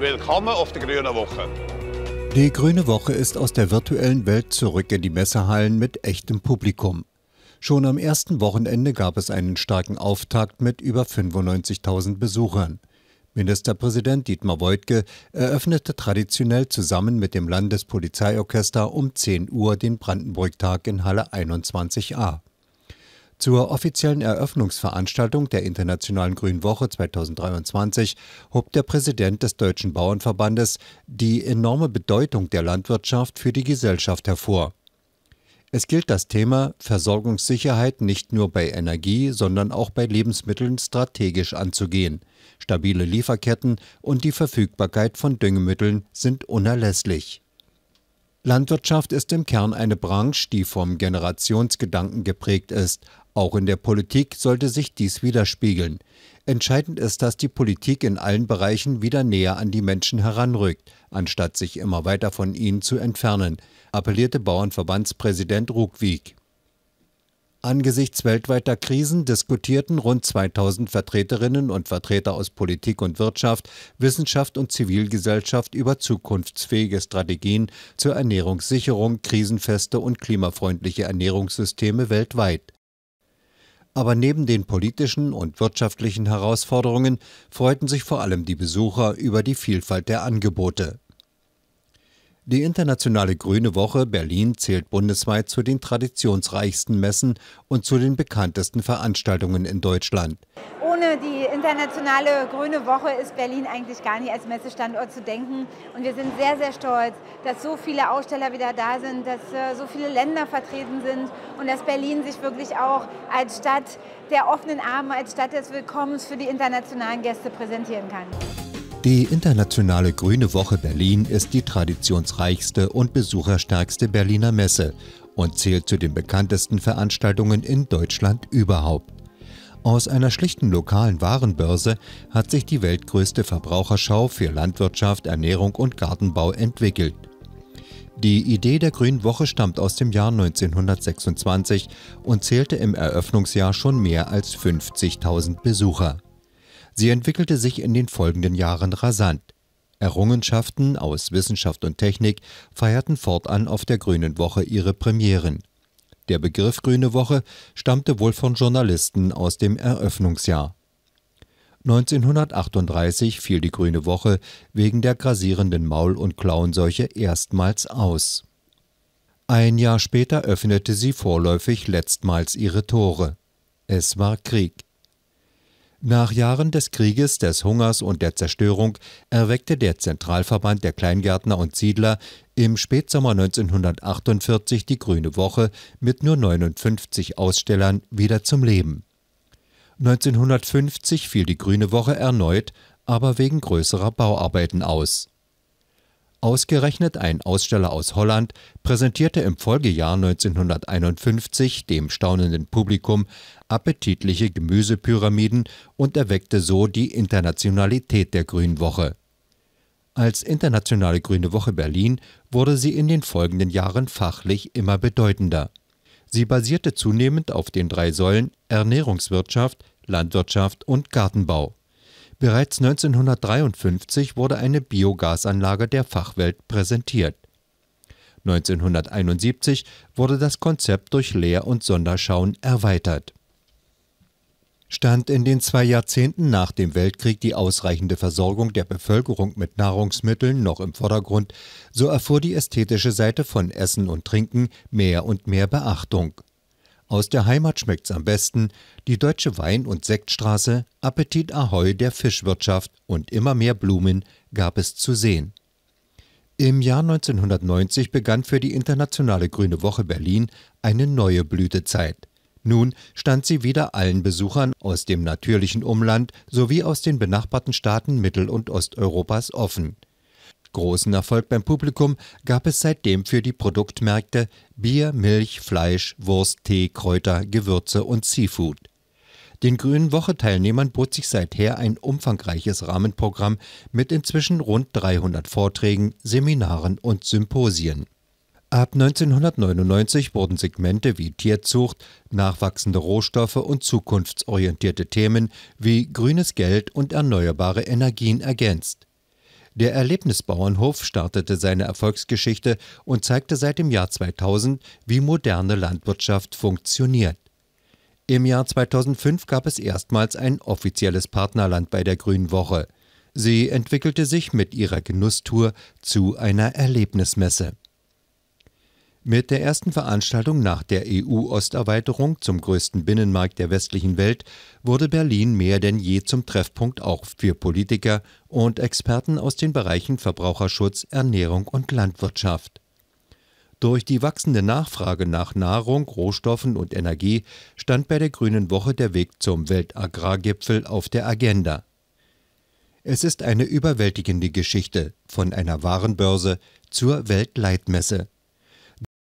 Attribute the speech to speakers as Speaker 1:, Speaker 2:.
Speaker 1: Willkommen auf der Grünen Woche. Die Grüne Woche ist aus der virtuellen Welt zurück in die Messehallen mit echtem Publikum. Schon am ersten Wochenende gab es einen starken Auftakt mit über 95.000 Besuchern. Ministerpräsident Dietmar Woidke eröffnete traditionell zusammen mit dem Landespolizeiorchester um 10 Uhr den Brandenburg-Tag in Halle 21a. Zur offiziellen Eröffnungsveranstaltung der Internationalen Grünen Woche 2023 hob der Präsident des Deutschen Bauernverbandes die enorme Bedeutung der Landwirtschaft für die Gesellschaft hervor. Es gilt das Thema Versorgungssicherheit nicht nur bei Energie, sondern auch bei Lebensmitteln strategisch anzugehen. Stabile Lieferketten und die Verfügbarkeit von Düngemitteln sind unerlässlich. Landwirtschaft ist im Kern eine Branche, die vom Generationsgedanken geprägt ist, auch in der Politik sollte sich dies widerspiegeln. Entscheidend ist, dass die Politik in allen Bereichen wieder näher an die Menschen heranrückt, anstatt sich immer weiter von ihnen zu entfernen, appellierte Bauernverbandspräsident Rugwig. Angesichts weltweiter Krisen diskutierten rund 2000 Vertreterinnen und Vertreter aus Politik und Wirtschaft, Wissenschaft und Zivilgesellschaft über zukunftsfähige Strategien zur Ernährungssicherung, krisenfeste und klimafreundliche Ernährungssysteme weltweit. Aber neben den politischen und wirtschaftlichen Herausforderungen freuten sich vor allem die Besucher über die Vielfalt der Angebote. Die internationale Grüne Woche Berlin zählt bundesweit zu den traditionsreichsten Messen und zu den bekanntesten Veranstaltungen in Deutschland. Ohne die internationale Grüne Woche ist Berlin eigentlich gar nicht als Messestandort zu denken. Und wir sind sehr, sehr stolz, dass so viele Aussteller wieder da sind, dass äh, so viele Länder vertreten sind und dass Berlin sich wirklich auch als Stadt der offenen Arme, als Stadt des Willkommens für die internationalen Gäste präsentieren kann. Die internationale Grüne Woche Berlin ist die traditionsreichste und besucherstärkste Berliner Messe und zählt zu den bekanntesten Veranstaltungen in Deutschland überhaupt. Aus einer schlichten lokalen Warenbörse hat sich die weltgrößte Verbraucherschau für Landwirtschaft, Ernährung und Gartenbau entwickelt. Die Idee der Grünen Woche stammt aus dem Jahr 1926 und zählte im Eröffnungsjahr schon mehr als 50.000 Besucher. Sie entwickelte sich in den folgenden Jahren rasant. Errungenschaften aus Wissenschaft und Technik feierten fortan auf der Grünen Woche ihre Premieren. Der Begriff Grüne Woche stammte wohl von Journalisten aus dem Eröffnungsjahr. 1938 fiel die Grüne Woche wegen der grassierenden Maul und Klauenseuche erstmals aus. Ein Jahr später öffnete sie vorläufig letztmals ihre Tore. Es war Krieg nach Jahren des Krieges, des Hungers und der Zerstörung erweckte der Zentralverband der Kleingärtner und Siedler im Spätsommer 1948 die Grüne Woche mit nur 59 Ausstellern wieder zum Leben. 1950 fiel die Grüne Woche erneut, aber wegen größerer Bauarbeiten aus Ausgerechnet ein Aussteller aus Holland präsentierte im Folgejahr 1951 dem staunenden Publikum appetitliche Gemüsepyramiden und erweckte so die Internationalität der Grünen Woche. Als Internationale Grüne Woche Berlin wurde sie in den folgenden Jahren fachlich immer bedeutender. Sie basierte zunehmend auf den drei Säulen Ernährungswirtschaft, Landwirtschaft und Gartenbau Bereits 1953 wurde eine Biogasanlage der Fachwelt präsentiert. 1971 wurde das Konzept durch Lehr- und Sonderschauen erweitert. Stand in den zwei Jahrzehnten nach dem Weltkrieg die ausreichende Versorgung der Bevölkerung mit Nahrungsmitteln noch im Vordergrund, so erfuhr die ästhetische Seite von Essen und Trinken mehr und mehr Beachtung. Aus der Heimat schmeckt's am besten. Die Deutsche Wein- und Sektstraße, Appetit Ahoi der Fischwirtschaft und immer mehr Blumen gab es zu sehen. Im Jahr 1990 begann für die Internationale Grüne Woche Berlin eine neue Blütezeit. Nun stand sie wieder allen Besuchern aus dem natürlichen Umland sowie aus den benachbarten Staaten Mittel- und Osteuropas offen. Großen Erfolg beim Publikum gab es seitdem für die Produktmärkte Bier, Milch, Fleisch, Wurst, Tee, Kräuter, Gewürze und Seafood. Den Grünen Woche-Teilnehmern bot sich seither ein umfangreiches Rahmenprogramm mit inzwischen rund 300 Vorträgen, Seminaren und Symposien. Ab 1999 wurden Segmente wie Tierzucht, nachwachsende Rohstoffe und zukunftsorientierte Themen wie grünes Geld und erneuerbare Energien ergänzt. Der Erlebnisbauernhof startete seine Erfolgsgeschichte und zeigte seit dem Jahr 2000, wie moderne Landwirtschaft funktioniert. Im Jahr 2005 gab es erstmals ein offizielles Partnerland bei der Grünen Woche. Sie entwickelte sich mit ihrer Genusstour zu einer Erlebnismesse. Mit der ersten Veranstaltung nach der EU-Osterweiterung zum größten Binnenmarkt der westlichen Welt wurde Berlin mehr denn je zum Treffpunkt auch für Politiker und Experten aus den Bereichen Verbraucherschutz, Ernährung und Landwirtschaft. Durch die wachsende Nachfrage nach Nahrung, Rohstoffen und Energie stand bei der Grünen Woche der Weg zum Weltagrargipfel auf der Agenda. Es ist eine überwältigende Geschichte von einer Warenbörse zur Weltleitmesse.